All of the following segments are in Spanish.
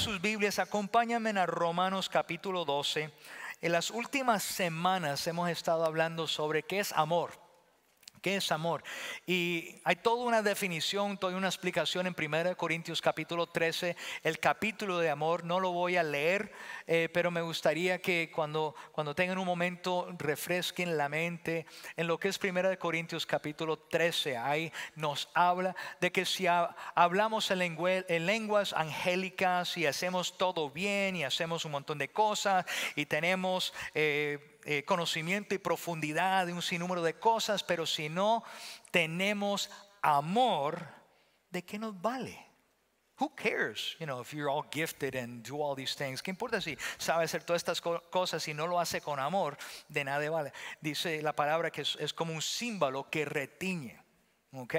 sus Biblias, acompáñame a Romanos capítulo 12. En las últimas semanas hemos estado hablando sobre qué es amor. ¿Qué es amor? Y hay toda una definición, toda una explicación en 1 Corintios capítulo 13, el capítulo de amor. No lo voy a leer, eh, pero me gustaría que cuando, cuando tengan un momento refresquen la mente en lo que es 1 Corintios capítulo 13. Ahí nos habla de que si hablamos en, lenguas angélicas y hacemos todo bien y hacemos un montón de cosas y tenemos... Eh, eh, conocimiento y profundidad de un sinnúmero de cosas, pero si no tenemos amor, ¿de qué nos vale? Who cares, you know, if you're all gifted and do all these things? ¿Qué importa si sabe hacer todas estas cosas y no lo hace con amor? De nada vale. Dice la palabra que es, como un símbolo que retiñe. ¿ok?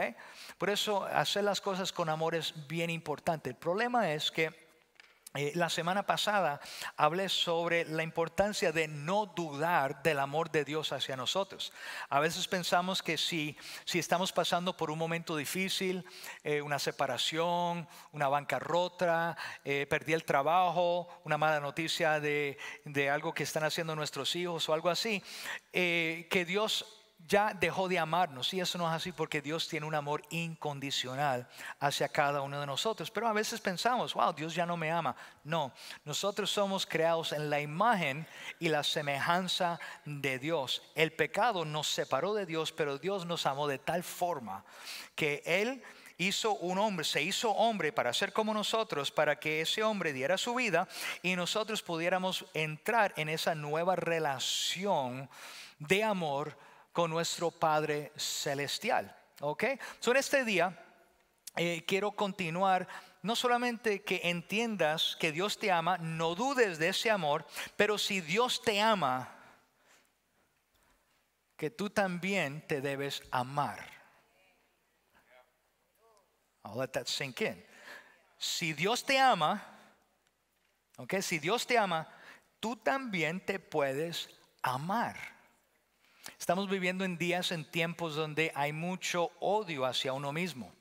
Por eso hacer las cosas con amor es bien importante. El problema es que eh, la semana pasada hablé sobre la importancia de no dudar del amor de Dios hacia nosotros. A veces pensamos que si, si estamos pasando por un momento difícil, eh, una separación, una bancarrota, eh, perdí el trabajo, una mala noticia de, de, algo que están haciendo nuestros hijos o algo así, que Dios ya dejó de amarnos. Y eso no es así porque Dios tiene un amor incondicional hacia cada uno de nosotros. Pero a veces pensamos, wow, Dios ya no me ama. No, nosotros somos creados en la imagen y la semejanza de Dios. El pecado nos separó de Dios, pero Dios nos amó de tal forma que Él hizo un hombre, se hizo hombre para ser como nosotros, para que ese hombre diera su vida y nosotros pudiéramos entrar en esa nueva relación de amor con nuestro Padre Celestial. ¿Ok? So, en este día eh, quiero continuar no solamente que entiendas que Dios te ama, no dudes de ese amor, pero si Dios te ama, que tú también te debes amar. I'll let that sink in. Si Dios te ama, ok, si Dios te ama, tú también te puedes amar. Estamos viviendo en días, en tiempos donde hay mucho odio hacia uno mismo.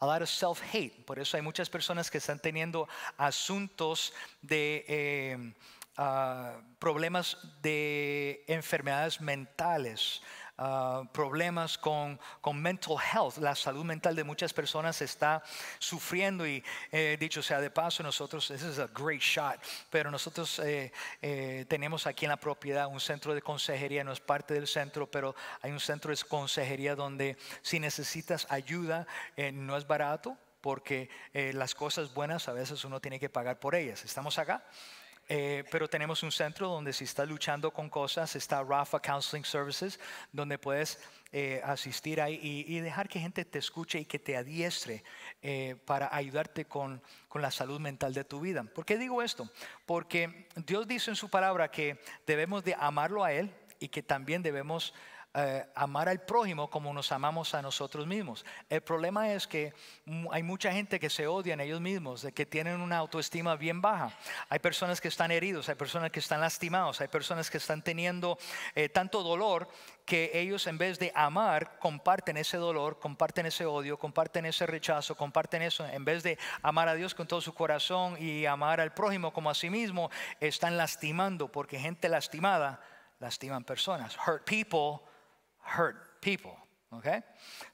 A lot of self-hate. Por eso hay muchas personas que están teniendo asuntos de eh, ah, problemas de enfermedades mentales, Ah, problemas con, con, mental health. La salud mental de muchas personas está sufriendo y eh, dicho sea de paso, nosotros, this is a great shot, pero nosotros eh, eh, tenemos aquí en la propiedad un centro de consejería, no es parte del centro, pero hay un centro de consejería donde si necesitas ayuda, no es barato porque las cosas buenas a veces uno tiene que pagar por ellas. ¿Estamos acá? Eh, pero tenemos un centro donde si estás luchando con cosas, está Rafa Counseling Services, donde puedes eh, asistir ahí y, dejar que gente te escuche y que te adiestre eh, para ayudarte con, con la salud mental de tu vida. ¿Por qué digo esto? Porque Dios dice en su palabra que debemos de amarlo a Él y que también debemos eh, amar al prójimo como nos amamos a nosotros mismos. El problema es que hay mucha gente que se odian ellos mismos, de que tienen una autoestima bien baja. Hay personas que están heridos, hay personas que están lastimados, hay personas que están teniendo eh, tanto dolor que ellos en vez de amar comparten ese dolor, comparten ese odio, comparten ese rechazo, comparten eso. En vez de amar a Dios con todo su corazón y amar al prójimo como a sí mismo, están lastimando porque gente lastimada lastiman personas. Hurt people hurt people. Okay?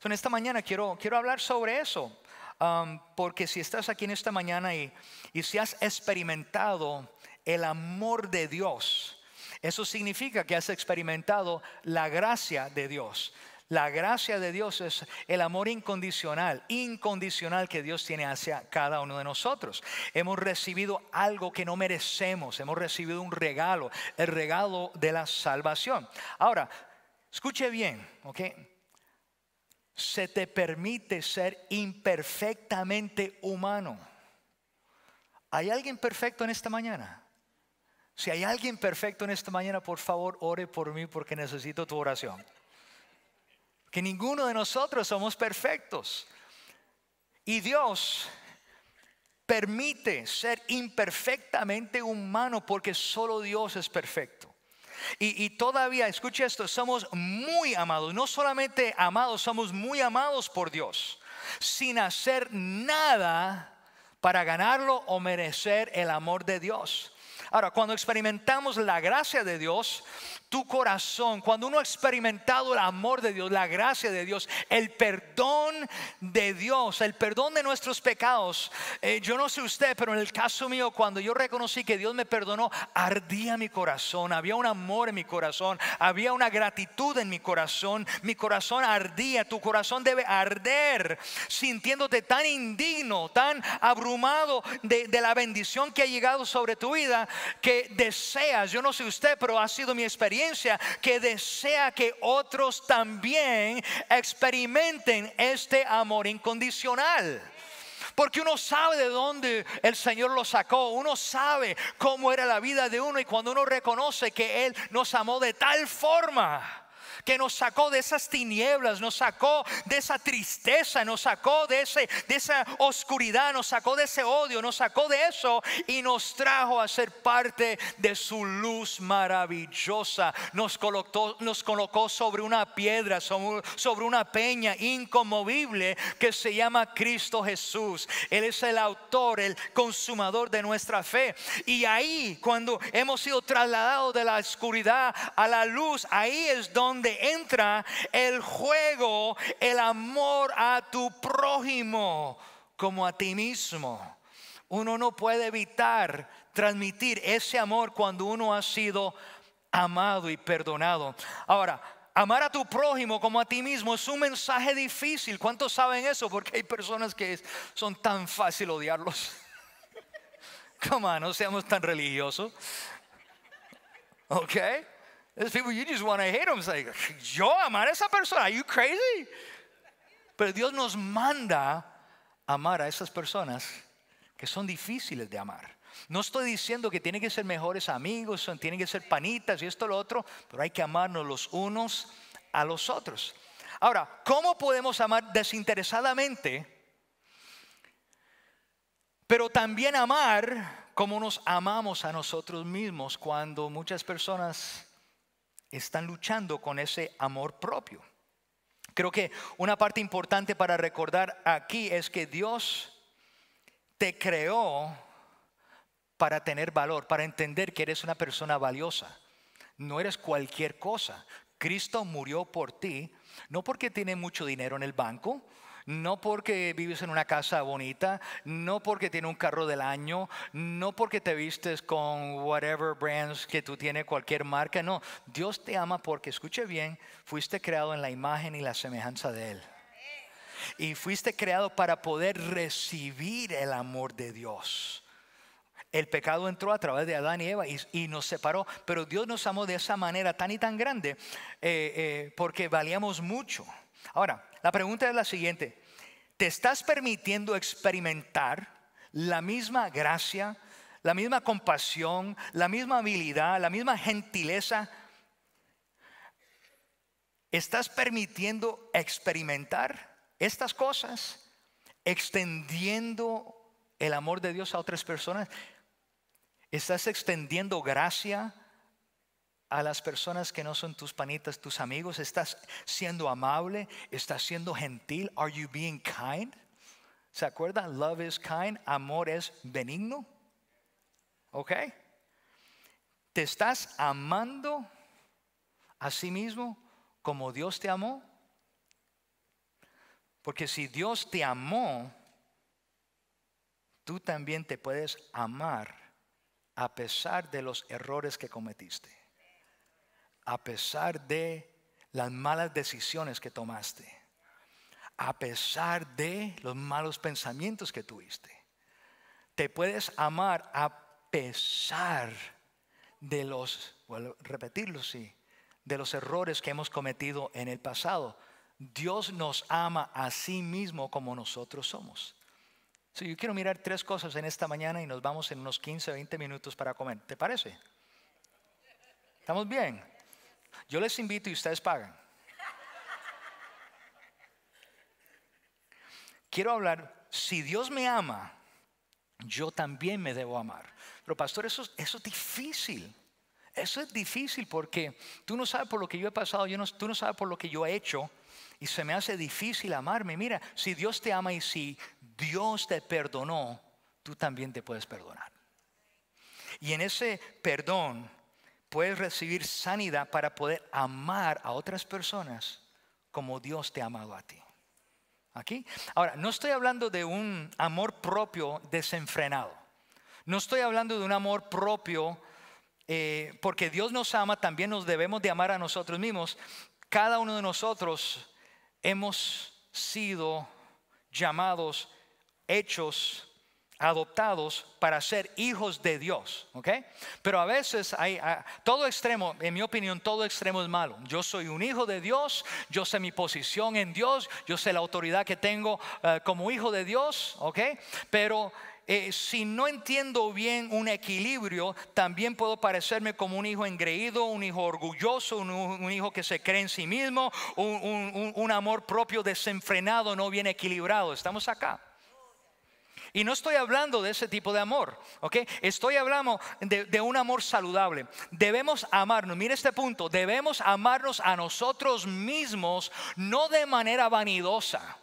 en esta mañana quiero, quiero hablar sobre eso, um, porque si estás aquí en esta mañana y, y si has experimentado el amor de Dios, eso significa que has experimentado la gracia de Dios. La gracia de Dios es el amor incondicional, incondicional que Dios tiene hacia cada uno de nosotros. Hemos recibido algo que no merecemos, hemos recibido un regalo, el regalo de la salvación. Ahora, Escuche bien, ¿ok? Se te permite ser imperfectamente humano. ¿Hay alguien perfecto en esta mañana? Si hay alguien perfecto en esta mañana, por favor, ore por mí porque necesito tu oración. Que ninguno de nosotros somos perfectos. Y Dios permite ser imperfectamente humano porque solo Dios es perfecto. Y, todavía, escucha esto, somos muy amados. No solamente amados, somos muy amados por Dios, sin hacer nada para ganarlo o merecer el amor de Dios. Ahora, cuando experimentamos la gracia de Dios, tu corazón, cuando uno ha experimentado el amor de Dios, la gracia de Dios, el perdón de Dios, el perdón de nuestros pecados, eh, yo no sé usted, pero en el caso mío, cuando yo reconocí que Dios me perdonó, ardía mi corazón, había un amor en mi corazón, había una gratitud en mi corazón, mi corazón ardía, tu corazón debe arder, sintiéndote tan indigno, tan abrumado de la bendición que ha llegado sobre tu vida, que deseas, yo no sé usted, pero ha sido mi experiencia que desea que otros también experimenten este amor incondicional. Porque uno sabe de dónde el Señor lo sacó, uno sabe cómo era la vida de uno y cuando uno reconoce que Él nos amó de tal forma que nos sacó de esas tinieblas, nos sacó de esa tristeza, nos sacó de, ese, de esa oscuridad, nos sacó de ese odio, nos sacó de eso y nos trajo a ser parte de su luz maravillosa. Nos colocó, nos colocó sobre una piedra, sobre una peña inconmovible que se llama Cristo Jesús. Él es el autor, el consumador de nuestra fe. Y ahí, cuando hemos sido trasladados de la oscuridad a la luz, ahí es donde entra el juego, el amor a tu prójimo como a ti mismo. Uno no puede evitar transmitir ese amor cuando uno ha sido amado y perdonado. Ahora, Amar a tu prójimo como a ti mismo es un mensaje difícil. ¿Cuántos saben eso? Porque hay personas que son tan fácil odiarlos. Come no seamos tan religiosos. ¿Ok? people you just want hate them. yo amar a esa persona. Are you crazy? Pero Dios nos manda amar a esas personas que son difíciles de amar. No estoy diciendo que tienen que ser mejores amigos, tienen que ser panitas y esto lo otro, pero hay que amarnos los unos a los otros. Ahora, ¿cómo podemos amar desinteresadamente? Pero también amar como nos amamos a nosotros mismos cuando muchas personas están luchando con ese amor propio. Creo que una parte importante para recordar aquí es que Dios te creó para tener valor, para entender que eres una persona valiosa. No eres cualquier cosa. Cristo murió por ti, no porque tiene mucho dinero en el banco, no porque vives en una casa bonita, no porque tiene un carro del año, no porque te vistes con whatever brands que tú tienes, cualquier marca. No, Dios te ama porque, escuche bien, fuiste creado en la imagen y la semejanza de Él. Y fuiste creado para poder recibir el amor de Dios. El pecado entró a través de Adán y Eva y, nos separó, pero Dios nos amó de esa manera tan y tan grande eh, eh, porque valíamos mucho. Ahora, la pregunta es la siguiente. ¿Te estás permitiendo experimentar la misma gracia, la misma compasión, la misma habilidad, la misma gentileza? ¿Estás permitiendo experimentar estas cosas? ¿Extendiendo el amor de Dios a otras personas? ¿Estás extendiendo gracia? a las personas que no son tus panitas, tus amigos? ¿Estás siendo amable? ¿Estás siendo gentil? Are you being kind? ¿Se acuerda? Love is kind, amor es benigno. ¿Ok? ¿Te estás amando a sí mismo como Dios te amó? Porque si Dios te amó, tú también te puedes amar a pesar de los errores que cometiste a pesar de las malas decisiones que tomaste, a pesar de los malos pensamientos que tuviste. Te puedes amar a pesar de los, repetirlo sí, de los errores que hemos cometido en el pasado. Dios nos ama a sí mismo como nosotros somos. Si yo quiero mirar tres cosas en esta mañana y nos vamos en unos 15, 20 minutos para comer. ¿Te parece? ¿Estamos bien? Yo les invito y ustedes pagan. Quiero hablar, si Dios me ama, yo también me debo amar. Pero pastor, eso, es difícil. Eso es difícil porque tú no sabes por lo que yo he pasado, tú no sabes por lo que yo he hecho y se me hace difícil amarme. Mira, si Dios te ama y si Dios te perdonó, tú también te puedes perdonar. Y en ese perdón puedes recibir sanidad para poder amar a otras personas como Dios te ha amado a ti. Aquí. Ahora, no estoy hablando de un amor propio desenfrenado. No estoy hablando de un amor propio eh, porque Dios nos ama, también nos debemos de amar a nosotros mismos. Cada uno de nosotros hemos sido llamados, hechos adoptados para ser hijos de Dios, ¿ok? Pero a veces hay, todo extremo, en mi opinión, todo extremo es malo. Yo soy un hijo de Dios, yo sé mi posición en Dios, yo sé la autoridad que tengo eh, como hijo de Dios, ¿ok? Pero eh, si no entiendo bien un equilibrio, también puedo parecerme como un hijo engreído, un hijo orgulloso, un, hijo que se cree en sí mismo, un amor propio desenfrenado, no bien equilibrado. Estamos acá. Y no estoy hablando de ese tipo de amor, ¿ok? Estoy hablando de, un amor saludable. Debemos amarnos, mire este punto, debemos amarnos a nosotros mismos, no de manera vanidosa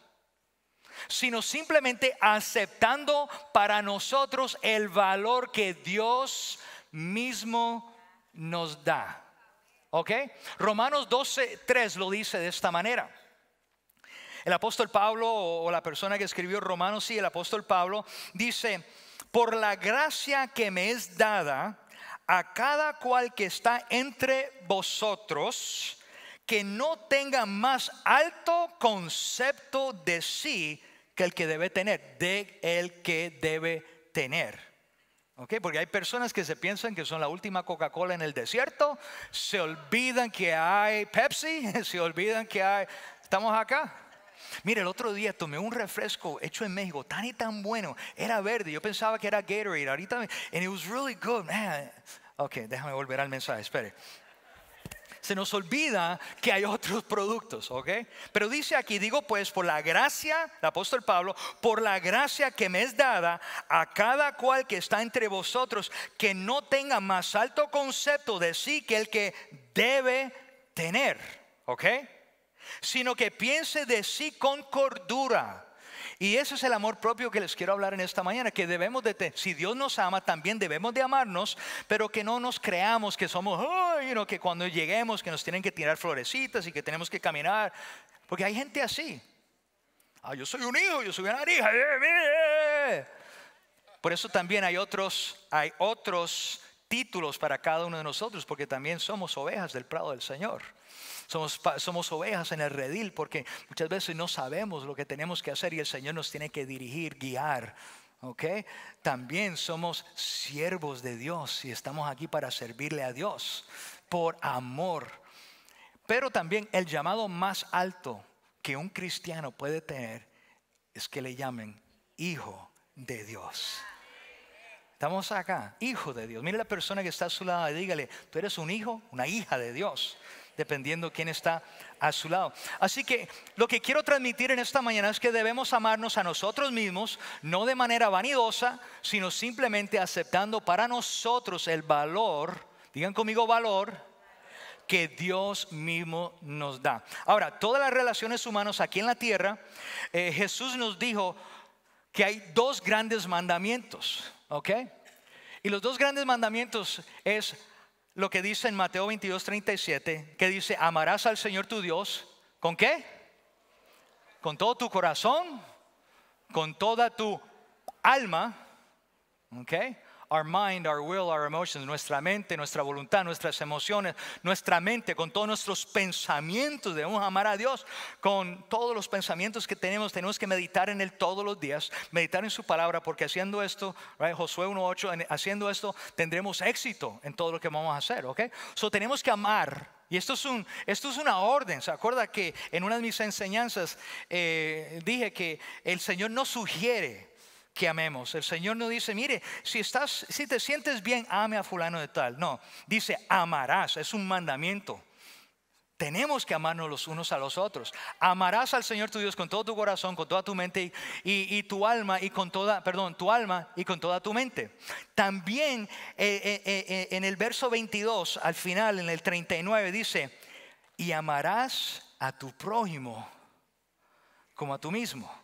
sino simplemente aceptando para nosotros el valor que Dios mismo nos da. ¿Ok? Romanos 12, 3 lo dice de esta manera. El apóstol Pablo o la persona que escribió Romanos, sí, el apóstol Pablo dice, por la gracia que me es dada a cada cual que está entre vosotros, que no tenga más alto concepto de sí que el que debe tener, de el que debe tener. Okay, porque hay personas que se piensan que son la última Coca-Cola en el desierto, se olvidan que hay Pepsi, se olvidan que hay... Estamos acá. Mire, el otro día tomé un refresco hecho en México, tan y tan bueno. Era verde, yo pensaba que era Gatorade. Ahorita, and it was really good, man. Ok, déjame volver al mensaje, espere. Se nos olvida que hay otros productos, ¿ok? Pero dice aquí, digo pues, por la gracia, el apóstol Pablo, por la gracia que me es dada a cada cual que está entre vosotros, que no tenga más alto concepto de sí que el que debe tener, ¿ok? sino que piense de sí con cordura. Y ese es el amor propio que les quiero hablar en esta mañana, que debemos de, si Dios nos ama, también debemos de amarnos, pero que no nos creamos que somos, oh, no que cuando lleguemos, que nos tienen que tirar florecitas y que tenemos que caminar, porque hay gente así. Ah, yo soy un hijo, yo soy una hija. Eh, Por eso también hay otros, hay otros títulos para cada uno de nosotros, porque también somos ovejas del prado del Señor. Somos, somos, ovejas en el redil, porque muchas veces no sabemos lo que tenemos que hacer y el Señor nos tiene que dirigir, guiar. ¿Ok? También somos siervos de Dios y estamos aquí para servirle a Dios por amor. Pero también el llamado más alto que un cristiano puede tener es que le llamen hijo de Dios. Estamos acá, hijo de Dios. Mire la persona que está a su lado y dígale, tú eres un hijo, una hija de Dios, dependiendo quién está a su lado. Así que lo que quiero transmitir en esta mañana es que debemos amarnos a nosotros mismos, no de manera vanidosa, sino simplemente aceptando para nosotros el valor, digan conmigo valor, que Dios mismo nos da. Ahora, todas las relaciones humanas aquí en la tierra, eh, Jesús nos dijo que hay dos grandes mandamientos. ¿Ok? Y los dos grandes mandamientos es lo que dice en Mateo 22, 37, que dice, amarás al Señor tu Dios, ¿con qué? Con todo tu corazón, con toda tu alma, ¿ok? our mind, our will, our emotions, nuestra mente, nuestra voluntad, nuestras emociones, nuestra mente, con todos nuestros pensamientos. Debemos amar a Dios con todos los pensamientos que tenemos. Tenemos que meditar en Él todos los días, meditar en su palabra, porque haciendo esto, Josué 1.8, haciendo esto tendremos éxito en todo lo que vamos a hacer, ¿ok? So tenemos que amar. Y esto es, un, esto es una orden. ¿Se acuerda que en una de mis enseñanzas eh, dije que el Señor no sugiere, que amemos. El Señor no dice, mire, si, estás, si te sientes bien, ame a fulano de tal. No, dice, amarás, es un mandamiento. Tenemos que amarnos los unos a los otros. Amarás al Señor tu Dios con todo tu corazón, con toda tu mente y, tu alma y con toda, perdón, tu alma y con toda tu mente. También eh, eh, eh, en el verso 22, al final, en el 39, dice, y amarás a tu prójimo como a tú mismo.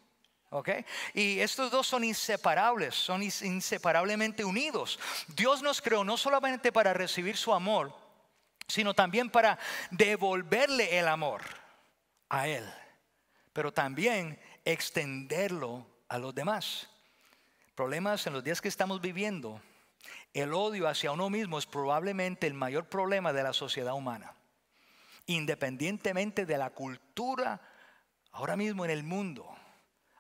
Y estos dos son inseparables, son inseparablemente unidos. Dios nos creó no solamente para recibir su amor, sino también para devolverle el amor a Él, pero también extenderlo a los demás. Problemas en los días que estamos viviendo, el odio hacia uno mismo es probablemente el mayor problema de la sociedad humana, independientemente de la cultura ahora mismo en el mundo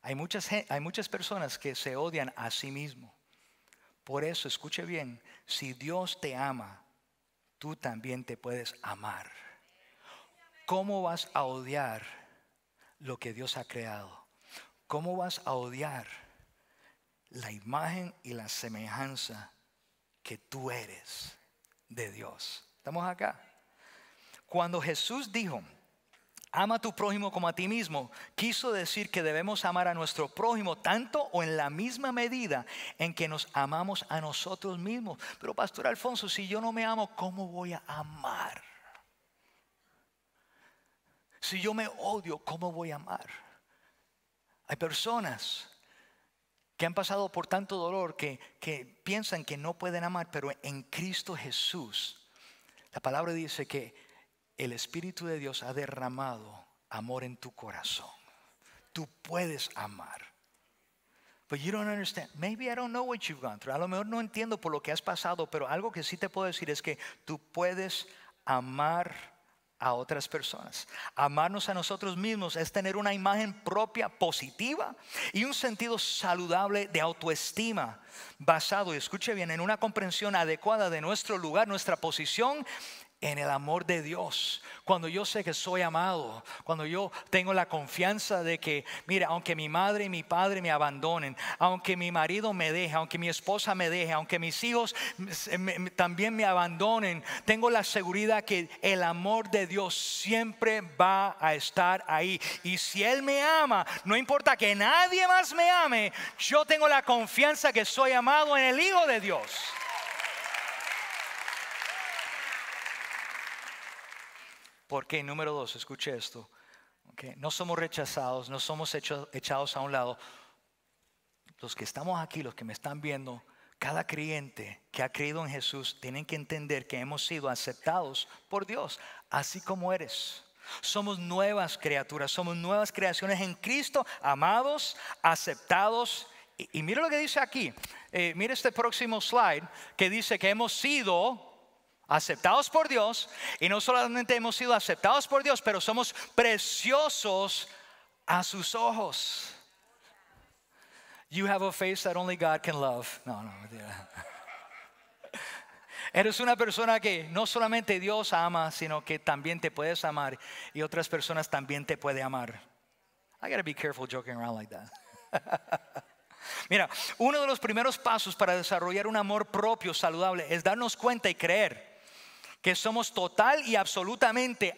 hay muchas, hay muchas personas que se odian a sí mismo. Por eso, escuche bien, si Dios te ama, tú también te puedes amar. ¿Cómo vas a odiar lo que Dios ha creado? ¿Cómo vas a odiar la imagen y la semejanza que tú eres de Dios? ¿Estamos acá? Cuando Jesús dijo, Ama a tu prójimo como a ti mismo. Quiso decir que debemos amar a nuestro prójimo tanto o en la misma medida en que nos amamos a nosotros mismos. Pero Pastor Alfonso, si yo no me amo, ¿cómo voy a amar? Si yo me odio, ¿cómo voy a amar? Hay personas que han pasado por tanto dolor que, que piensan que no pueden amar, pero en Cristo Jesús, la palabra dice que el Espíritu de Dios ha derramado amor en tu corazón. Tú puedes amar. But you don't understand. Maybe I don't know what you've gone through. A lo mejor no entiendo por lo que has pasado, pero algo que sí te puedo decir es que tú puedes amar a otras personas. Amarnos a nosotros mismos es tener una imagen propia positiva y un sentido saludable de autoestima basado, y escuche bien, en una comprensión adecuada de nuestro lugar, nuestra posición en el amor de Dios, cuando yo sé que soy amado, cuando yo tengo la confianza de que, mira, aunque mi madre y mi padre me abandonen, aunque mi marido me deje, aunque mi esposa me deje, aunque mis hijos también me abandonen, tengo la seguridad que el amor de Dios siempre va a estar ahí. Y si Él me ama, no importa que nadie más me ame, yo tengo la confianza que soy amado en el Hijo de Dios. Porque, número dos, escuche esto, no somos rechazados, no somos echados a un lado. Los que estamos aquí, los que me están viendo, cada creyente que ha creído en Jesús tienen que entender que hemos sido aceptados por Dios, así como eres. Somos nuevas criaturas, somos nuevas creaciones en Cristo, amados, aceptados. Y, mire lo que dice aquí, eh, mire este próximo slide que dice que hemos sido aceptados por Dios y no solamente hemos sido aceptados por Dios, pero somos preciosos a sus ojos. You have a face that only God can love. No, no, Eres una persona que no solamente Dios ama, sino que también te puedes amar y otras personas también te pueden amar. I gotta be careful joking around like that. Mira, uno de los primeros pasos para desarrollar un amor propio saludable es darnos cuenta y creer que somos total y absolutamente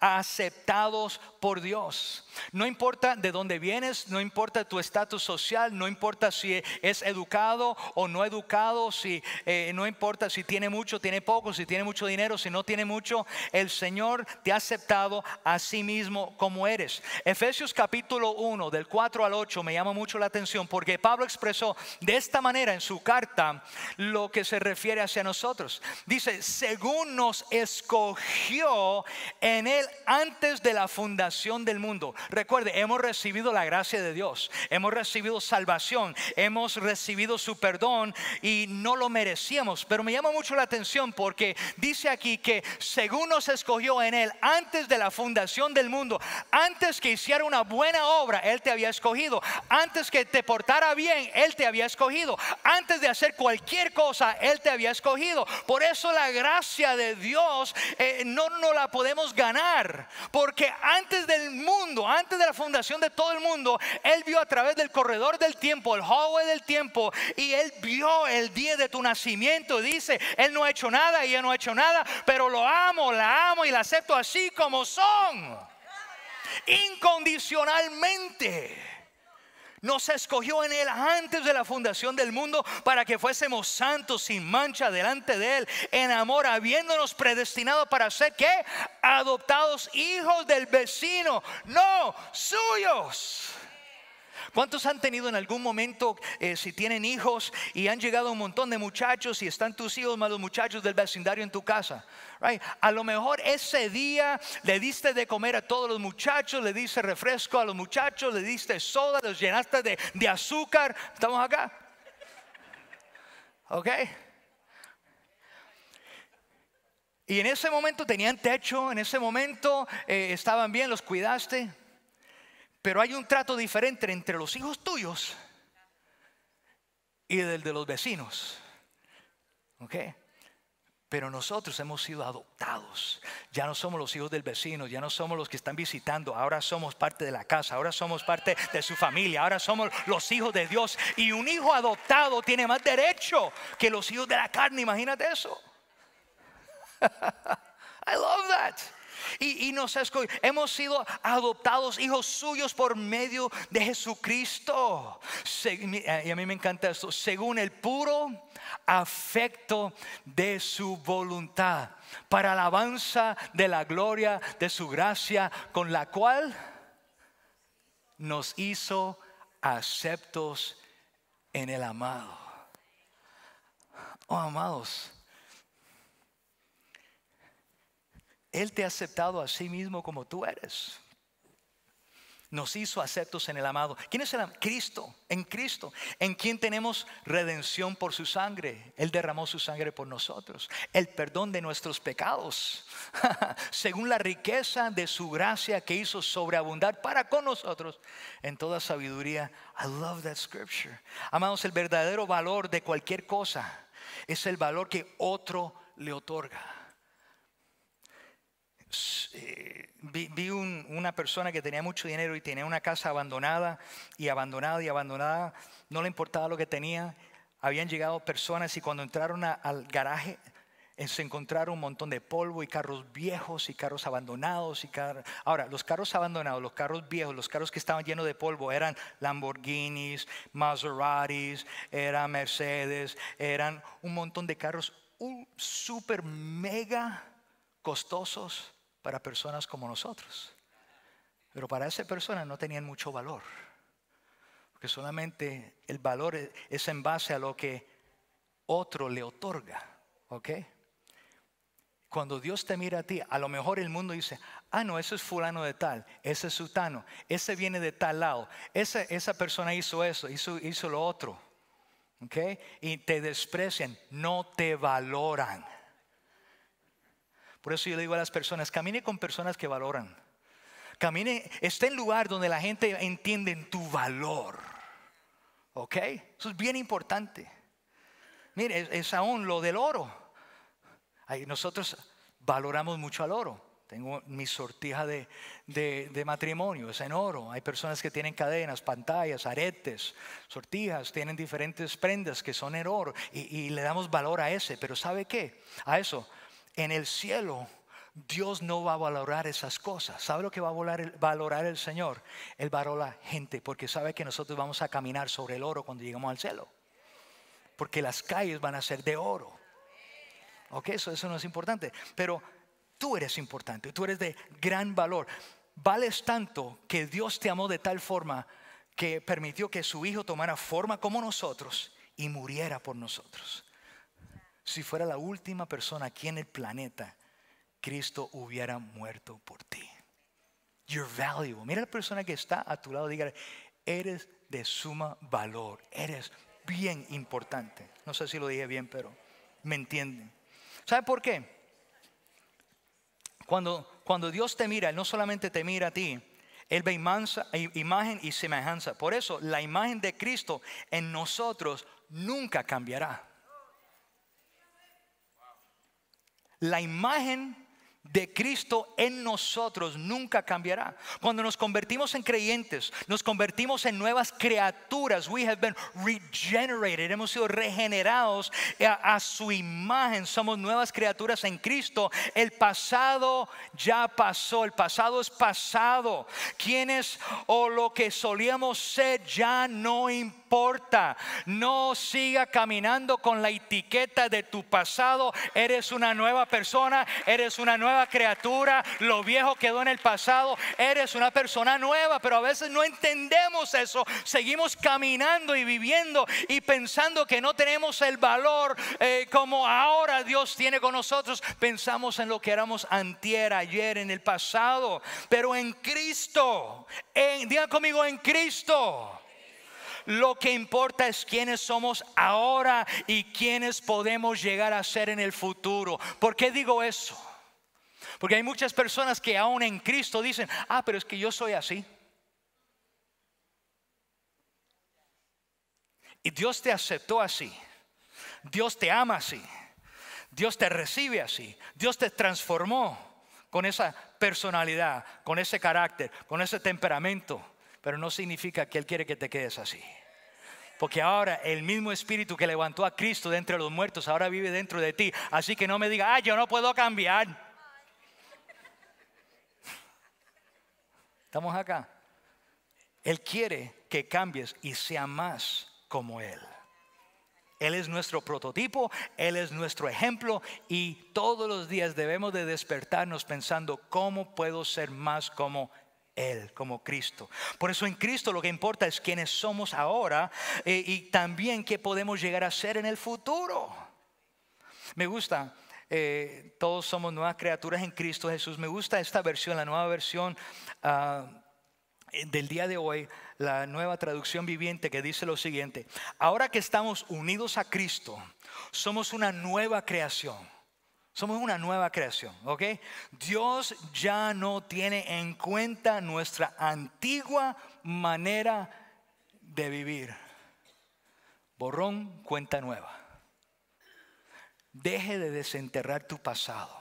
aceptados por Dios. No importa de dónde vienes, no importa tu estatus social, no importa si es educado o no educado, si eh, no importa si tiene mucho, tiene poco, si tiene mucho dinero, si no tiene mucho, el Señor te ha aceptado a sí mismo como eres. Efesios capítulo 1 del 4 al 8 me llama mucho la atención porque Pablo expresó de esta manera en su carta lo que se refiere hacia nosotros. Dice, "Se según nos escogió en Él antes de la fundación del mundo. Recuerde, hemos recibido la gracia de Dios, hemos recibido salvación, hemos recibido su perdón y no lo merecíamos. Pero me llama mucho la atención porque dice aquí que según nos escogió en Él antes de la fundación del mundo, antes que hiciera una buena obra, Él te había escogido, antes que te portara bien, Él te había escogido, antes de hacer cualquier cosa, Él te había escogido. Por eso la gracia de Dios eh, no la podemos ganar. Porque antes del mundo, antes de la fundación de todo el mundo, Él vio a través del corredor del tiempo, el hallway del tiempo, y Él vio el día de tu nacimiento. Dice, Él no ha hecho nada y Él no ha hecho nada, pero lo amo, la amo y la acepto así como son. Incondicionalmente. Nos escogió en Él antes de la fundación del mundo para que fuésemos santos sin mancha delante de Él, en amor, habiéndonos predestinado para ser que adoptados hijos del vecino, no suyos ¿Cuántos han tenido en algún momento, eh, si tienen hijos y han llegado un montón de muchachos y están tus hijos más los muchachos del vecindario en tu casa? A lo mejor ese día le diste de comer a todos los muchachos, le diste refresco a los muchachos, le diste soda, los llenaste de, azúcar. ¿Estamos acá? ¿Ok? Y en ese momento tenían techo, en ese momento eh, estaban bien, los cuidaste. Pero hay un trato diferente entre los hijos tuyos y el de los vecinos. ¿Ok? Pero nosotros hemos sido adoptados. Ya no somos los hijos del vecino, ya no somos los que están visitando, ahora somos parte de la casa, ahora somos parte de su familia, ahora somos los hijos de Dios. Y un hijo adoptado tiene más derecho que los hijos de la carne, imagínate eso. I love that y, nos Hemos sido adoptados hijos suyos por medio de Jesucristo. Eh, y a mí me encanta esto. Según el puro afecto de su voluntad, para alabanza de la gloria de su gracia, con la cual nos hizo aceptos en el amado. Oh, amados, Él te ha aceptado a sí mismo como tú eres. Nos hizo aceptos en el amado. ¿Quién es el amado? Cristo, en Cristo, en quien tenemos redención por su sangre. Él derramó su sangre por nosotros. El perdón de nuestros pecados, según la riqueza de su gracia que hizo sobreabundar para con nosotros en toda sabiduría. I love that scripture. Amados, el verdadero valor de cualquier cosa es el valor que otro le otorga. Eh, vi, una persona que tenía mucho dinero y tenía una casa abandonada y abandonada y abandonada, no le importaba lo que tenía, habían llegado personas y cuando entraron al garaje eh, se encontraron un montón de polvo y carros viejos y carros abandonados. Y Ahora, los carros abandonados, los carros viejos, los carros que estaban llenos de polvo eran Lamborghinis, Maseratis, Era Mercedes, eran un montón de carros súper mega costosos para personas como nosotros. Pero para esa persona no tenían mucho valor, porque solamente el valor e-, es en base a lo que otro le otorga, ¿ok? Cuando Dios te mira a ti, a lo mejor el mundo dice, ah, no, ese es fulano de tal, ese es sutano, ese viene de tal lado, esa, persona hizo eso, hizo, hizo lo otro, ¿ok? Y te desprecian, no te valoran. Por eso yo le digo a las personas, camine con personas que valoran. Camine, esté en lugar donde la gente entiende tu valor. ¿Ok? Eso es bien importante. Mire, es, aún lo del oro. nosotros valoramos mucho al oro. Tengo mi sortija de, de, matrimonio, es en oro. Hay personas que tienen cadenas, pantallas, aretes, sortijas, tienen diferentes prendas que son en oro y, y le damos valor a ese. Pero ¿sabe qué? A eso en el cielo Dios no va a valorar esas cosas. ¿Sabe lo que va a valorar el, Señor el Señor? la la gente porque sabe que nosotros vamos a caminar sobre el oro cuando llegamos al cielo. Porque las calles van a ser de oro. Ok, eso, eso no es importante. Pero tú eres importante, tú eres de gran valor. Vales tanto que Dios te amó de tal forma que permitió que su Hijo tomara forma como nosotros y muriera por nosotros si fuera la última persona aquí en el planeta, Cristo hubiera muerto por ti. Your value, Mira a la persona que está a tu lado, diga, eres de suma valor, eres bien importante. No sé si lo dije bien, pero me entienden. ¿Sabe por qué? Cuando, cuando Dios te mira, Él no solamente te mira a ti, Él ve imagen y semejanza. Por eso la imagen de Cristo en nosotros nunca cambiará. la imagen de Cristo en nosotros nunca cambiará. Cuando nos convertimos en creyentes, nos convertimos en nuevas criaturas. We have been regenerated. Hemos sido regenerados a, su imagen. Somos nuevas criaturas en Cristo. El pasado ya pasó. El pasado es pasado. Quienes o lo que solíamos ser ya no importa. No siga caminando con la etiqueta de tu pasado. Eres una nueva persona. Eres una nueva nueva criatura, lo viejo quedó en el pasado, eres una persona nueva, pero a veces no entendemos eso, seguimos caminando y viviendo y pensando que no tenemos el valor eh, como ahora Dios tiene con nosotros, pensamos en lo que éramos antier, ayer, en el pasado, pero en Cristo, en, diga conmigo, en Cristo lo que importa es quiénes somos ahora y quiénes podemos llegar a ser en el futuro. ¿Por qué digo eso? Porque hay muchas personas que aún en Cristo dicen, ah, pero es que yo soy así. Y Dios te aceptó así. Dios te ama así. Dios te recibe así. Dios te transformó con esa personalidad, con ese carácter, con ese temperamento. Pero no significa que Él quiere que te quedes así. Porque ahora el mismo espíritu que levantó a Cristo de entre los muertos ahora vive dentro de ti. Así que no me diga, ah, yo no puedo cambiar. Estamos acá. Él quiere que cambies y sea más como Él. Él es nuestro prototipo, Él es nuestro ejemplo y todos los días debemos de despertarnos pensando cómo puedo ser más como Él, como Cristo. Por eso en Cristo lo que importa es quiénes somos ahora eh, y también qué podemos llegar a ser en el futuro. Me gusta eh, todos somos nuevas criaturas en Cristo Jesús. Me gusta esta versión, la nueva versión ah, eh, del día de hoy, la nueva traducción viviente que dice lo siguiente. Ahora que estamos unidos a Cristo, somos una nueva creación. Somos una nueva creación, ¿ok? Dios ya no tiene en cuenta nuestra antigua manera de vivir. Borrón, cuenta nueva. Deje de desenterrar tu pasado.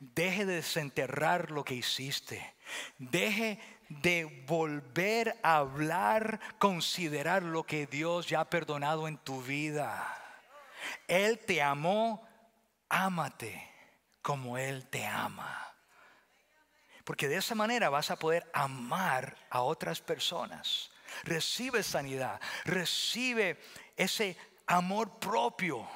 Deje de desenterrar lo que hiciste. Deje de volver a hablar, considerar lo que Dios ya ha perdonado en tu vida. Él te amó, ámate como Él te ama. Porque de esa manera vas a poder amar a otras personas. Recibe sanidad, recibe ese amor propio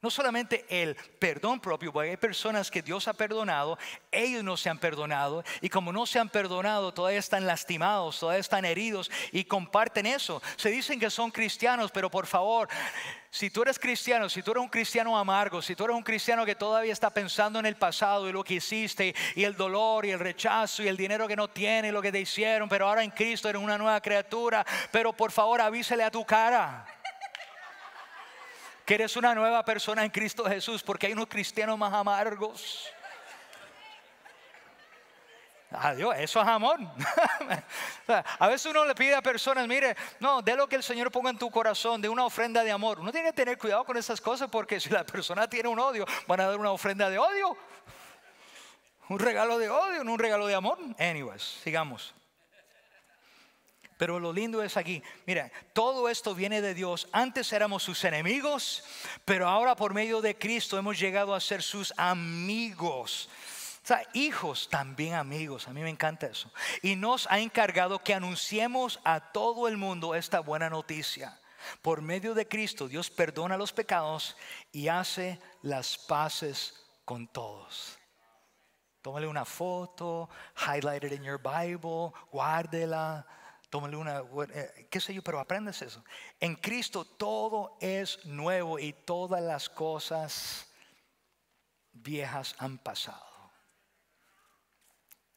no solamente el perdón propio, porque hay personas que Dios ha perdonado, ellos no se han perdonado, y como no se han perdonado, todavía están lastimados, todavía están heridos, y comparten eso. Se dicen que son cristianos, pero por favor, si tú eres cristiano, si tú eres un cristiano amargo, si tú eres un cristiano que todavía está pensando en el pasado y lo que hiciste, y el dolor, y el rechazo, y el dinero que no tiene, lo que te hicieron, pero ahora en Cristo eres una nueva criatura, pero por favor avísele a tu cara que eres una nueva persona en Cristo Jesús, porque hay unos cristianos más amargos. Adiós, eso es amor. a veces uno le pide a personas, mire, no, de lo que el Señor ponga en tu corazón, de una ofrenda de amor. Uno tiene que tener cuidado con esas cosas porque si la persona tiene un odio, van a dar una ofrenda de odio. Un regalo de odio, no un regalo de amor. Anyways, sigamos. Pero lo lindo es aquí, mira, todo esto viene de Dios. Antes éramos sus enemigos, pero ahora por medio de Cristo hemos llegado a ser sus amigos. O sea, hijos también amigos, a mí me encanta eso. Y nos ha encargado que anunciemos a todo el mundo esta buena noticia. Por medio de Cristo Dios perdona los pecados y hace las paces con todos. Tómale una foto, highlight it in your Bible, guárdela. Tómale una, eh, qué sé yo, pero aprendes eso. En Cristo todo es nuevo y todas las cosas viejas han pasado.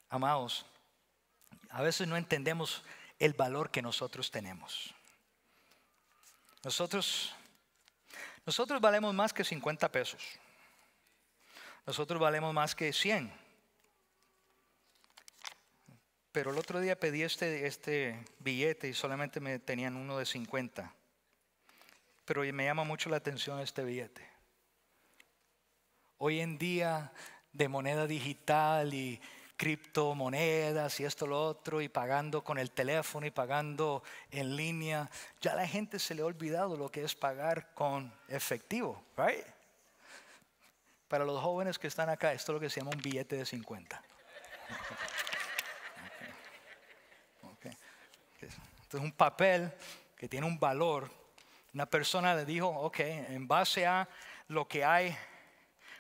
Amados, a veces no entendemos el valor que nosotros tenemos. Nosotros, nosotros valemos más que 50 pesos. Nosotros valemos más que 100. Pero el otro día pedí este, este billete y solamente me tenían uno de 50. Pero me llama mucho la atención este billete. Hoy en día de moneda digital y criptomonedas y esto lo otro y pagando con el teléfono y pagando en línea, ya la gente se le ha olvidado lo que es pagar con efectivo, right? Para los jóvenes que están acá, esto es lo que se llama un billete de 50. es un papel que tiene un valor. Una persona le dijo, ok, en base a lo que hay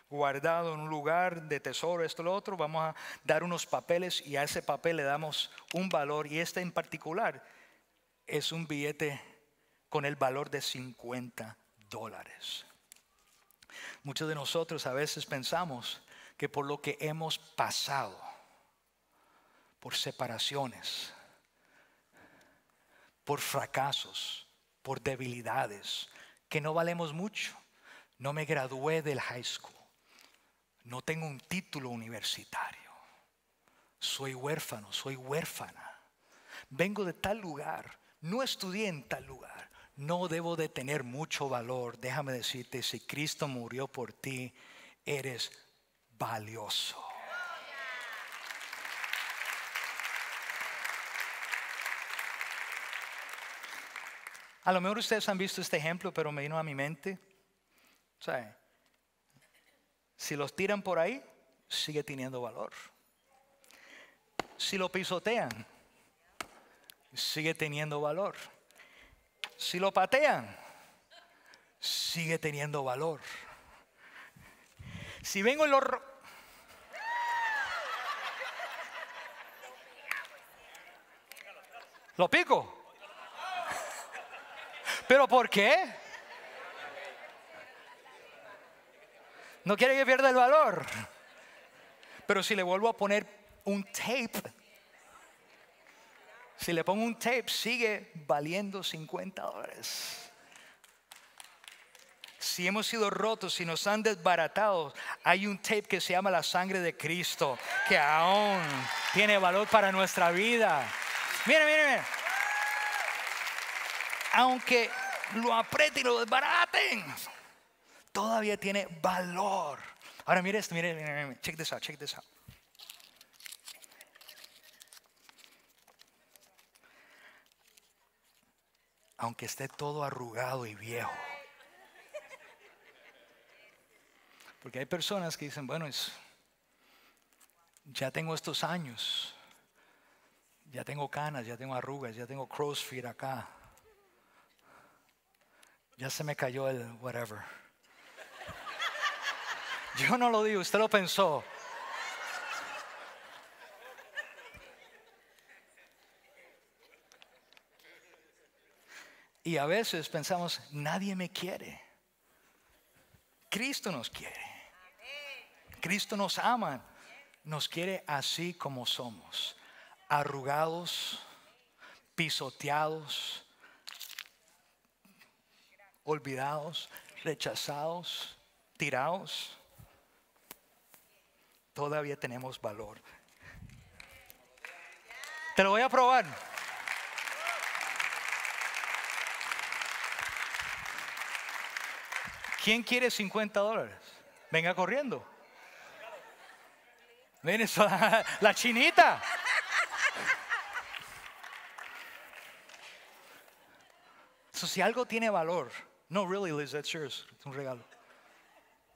guardado en un lugar de tesoro, esto, lo otro, vamos a dar unos papeles y a ese papel le damos un valor. Y este en particular es un billete con el valor de 50 dólares. Muchos de nosotros a veces pensamos que por lo que hemos pasado, por separaciones, por fracasos, por debilidades, que no valemos mucho. No me gradué del high school. No tengo un título universitario. Soy huérfano, soy huérfana. Vengo de tal lugar. No estudié en tal lugar. No debo de tener mucho valor. Déjame decirte, si Cristo murió por ti, eres valioso. A lo mejor ustedes han visto este ejemplo, pero me vino a mi mente. O sea, si los tiran por ahí, sigue teniendo valor. Si lo pisotean, sigue teniendo valor. Si lo patean, sigue teniendo valor. Si vengo y lo... Lo pico, ¿Pero por qué? No quiere que pierda el valor. Pero si le vuelvo a poner un tape, si le pongo un tape, sigue valiendo 50 dólares. Si hemos sido rotos, si nos han desbaratado, hay un tape que se llama la sangre de Cristo, que aún tiene valor para nuestra vida. Mire, mire, miren aunque lo aprieten y lo desbaraten, todavía tiene valor. Ahora mire esto, mire, mire, mire, check this out, check this out. Aunque esté todo arrugado y viejo. Porque hay personas que dicen, bueno, es, ya tengo estos años, ya tengo canas, ya tengo arrugas, ya tengo crossfit acá, ya se me cayó el whatever. Yo no lo digo, usted lo pensó. Y a veces pensamos, nadie me quiere. Cristo nos quiere. Cristo nos ama. Nos quiere así como somos. Arrugados, pisoteados, olvidados, rechazados, tirados, todavía tenemos valor. Te lo voy a probar. ¿Quién quiere 50 dólares? Venga corriendo. Venezuela, la chinita. si algo tiene valor, no, really, Liz, that's yours. Es un regalo.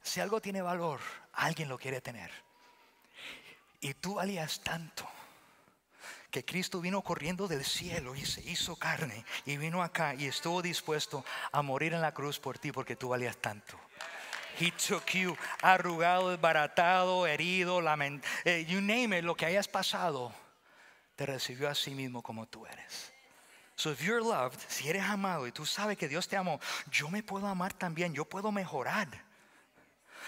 Si algo tiene valor, alguien lo quiere tener. Y tú valías tanto que Cristo vino corriendo del cielo y se hizo carne y vino acá y estuvo dispuesto a morir en la cruz por ti porque tú valías tanto. He took you arrugado, desbaratado, herido, lamentado, eh, you name it, lo que hayas pasado, te recibió a sí mismo como tú eres. So if you're loved, si eres amado y tú sabes que Dios te amó, yo me puedo amar también, yo puedo mejorar.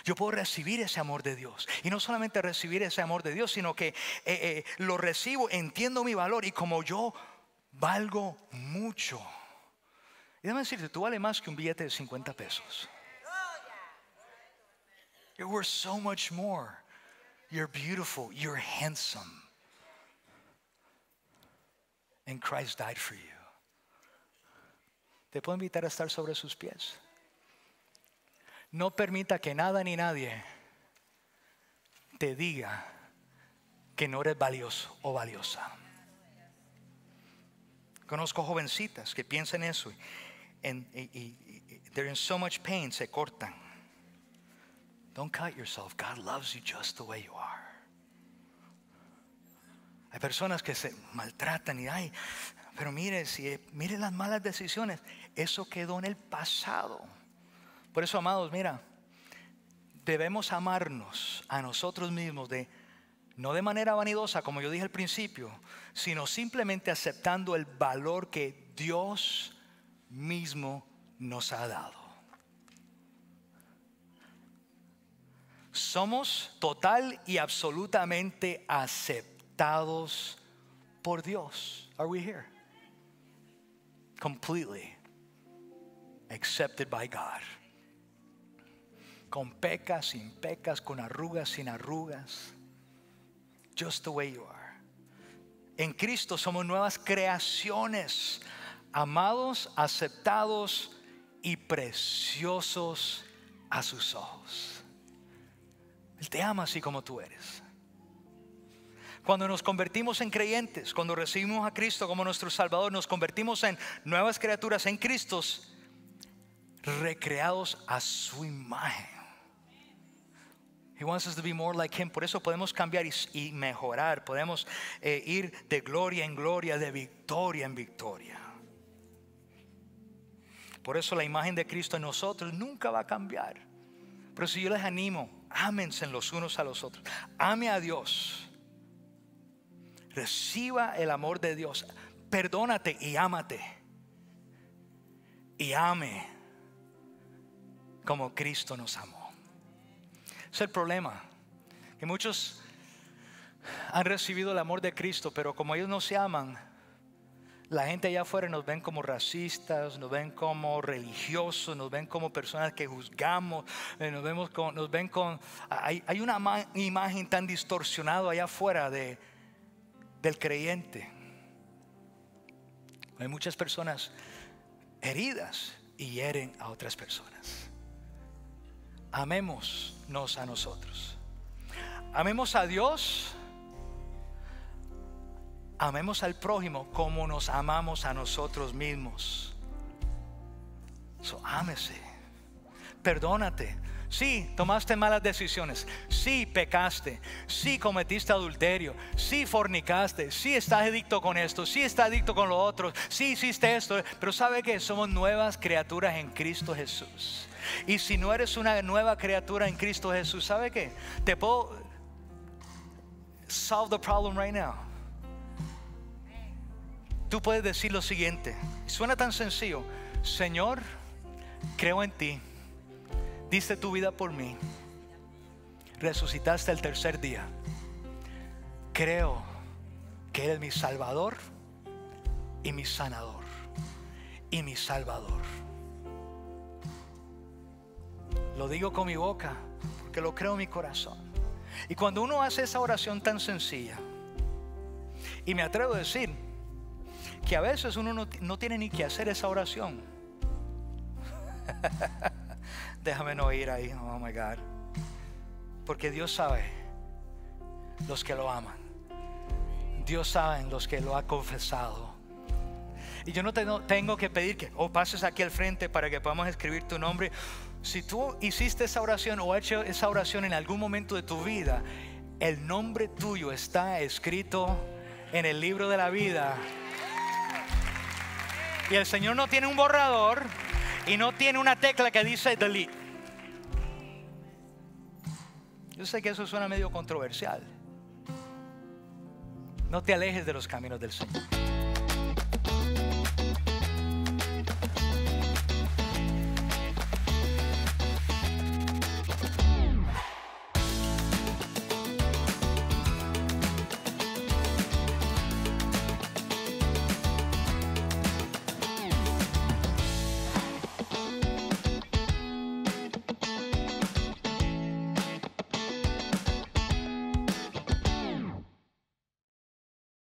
Yo puedo recibir ese amor de Dios. Y no solamente recibir ese amor de Dios, sino que eh, eh, lo recibo, entiendo mi valor y como yo valgo mucho. Y déjame decirte, tú vales más que un billete de 50 pesos. You're worth so much more. You're beautiful. You're handsome. And Christ died for you. Te puedo invitar a estar sobre sus pies. No permita que nada ni nadie te diga que no eres valioso o valiosa. Conozco jovencitas que piensan eso y, so much pain, se cortan. Don't cut yourself. God loves you just the way you are. Hay personas que se maltratan y hay... Pero mire, si mire las malas decisiones, eso quedó en el pasado. Por eso, amados, mira, debemos amarnos a nosotros mismos de no de manera vanidosa, como yo dije al principio, sino simplemente aceptando el valor que Dios mismo nos ha dado. Somos total y absolutamente aceptados por Dios. Are we here? completely accepted by God. Con pecas, sin pecas, con arrugas, sin arrugas. Just the way you are. En Cristo somos nuevas creaciones, amados, aceptados y preciosos a sus ojos. Él te ama así como tú eres. Cuando nos convertimos en creyentes, cuando recibimos a Cristo como nuestro Salvador, nos convertimos en nuevas criaturas en Cristo, recreados a su imagen. He wants us to be more like Him. Por eso podemos cambiar y, mejorar. Podemos eh, ir de gloria en gloria, de victoria en victoria. Por eso la imagen de Cristo en nosotros nunca va a cambiar. Pero si yo les animo, ámense los unos a los otros. Ame a Dios Reciba el amor de Dios. Perdónate y ámate. Y ame como Cristo nos amó. Es el problema. Que muchos han recibido el amor de Cristo, pero como ellos no se aman, la gente allá afuera nos ven como racistas, nos ven como religiosos, nos ven como personas que juzgamos, eh, nos, vemos con, nos ven con... Hay, hay una imagen tan distorsionada allá afuera de, el creyente. Hay muchas personas heridas y hieren a otras personas. Amémonos a nosotros. Amemos a Dios. Amemos al prójimo como nos amamos a nosotros mismos. amese Perdónate. Sí, tomaste malas decisiones. Sí, pecaste. Sí, cometiste adulterio. Sí, fornicaste. Sí, estás adicto con esto. Sí, estás adicto con lo otro. Sí, hiciste esto. Pero sabe que somos nuevas criaturas en Cristo Jesús. Y si no eres una nueva criatura en Cristo Jesús, ¿sabe qué? Te puedo solve the problem right now. Tú puedes decir lo siguiente. Suena tan sencillo. Señor, creo en ti diste tu vida por mí, resucitaste el tercer día. Creo que eres mi Salvador y mi sanador y mi Salvador. Lo digo con mi boca, porque lo creo en mi corazón. Y cuando uno hace esa oración tan sencilla, y me atrevo a decir que a veces uno no, no tiene ni que hacer esa oración. déjame no ir ahí, oh my God. Porque Dios sabe los que lo aman. Dios sabe los que lo ha confesado. Y yo no tengo, que pedir que o oh, pases aquí al frente para que podamos escribir tu nombre. Si tú hiciste esa oración o has hecho esa oración en algún momento de tu vida, el nombre tuyo está escrito en el libro de la vida. Y el Señor no tiene un borrador y no tiene una tecla que dice delete. Yo sé que eso suena medio controversial. No te alejes de los caminos del Señor.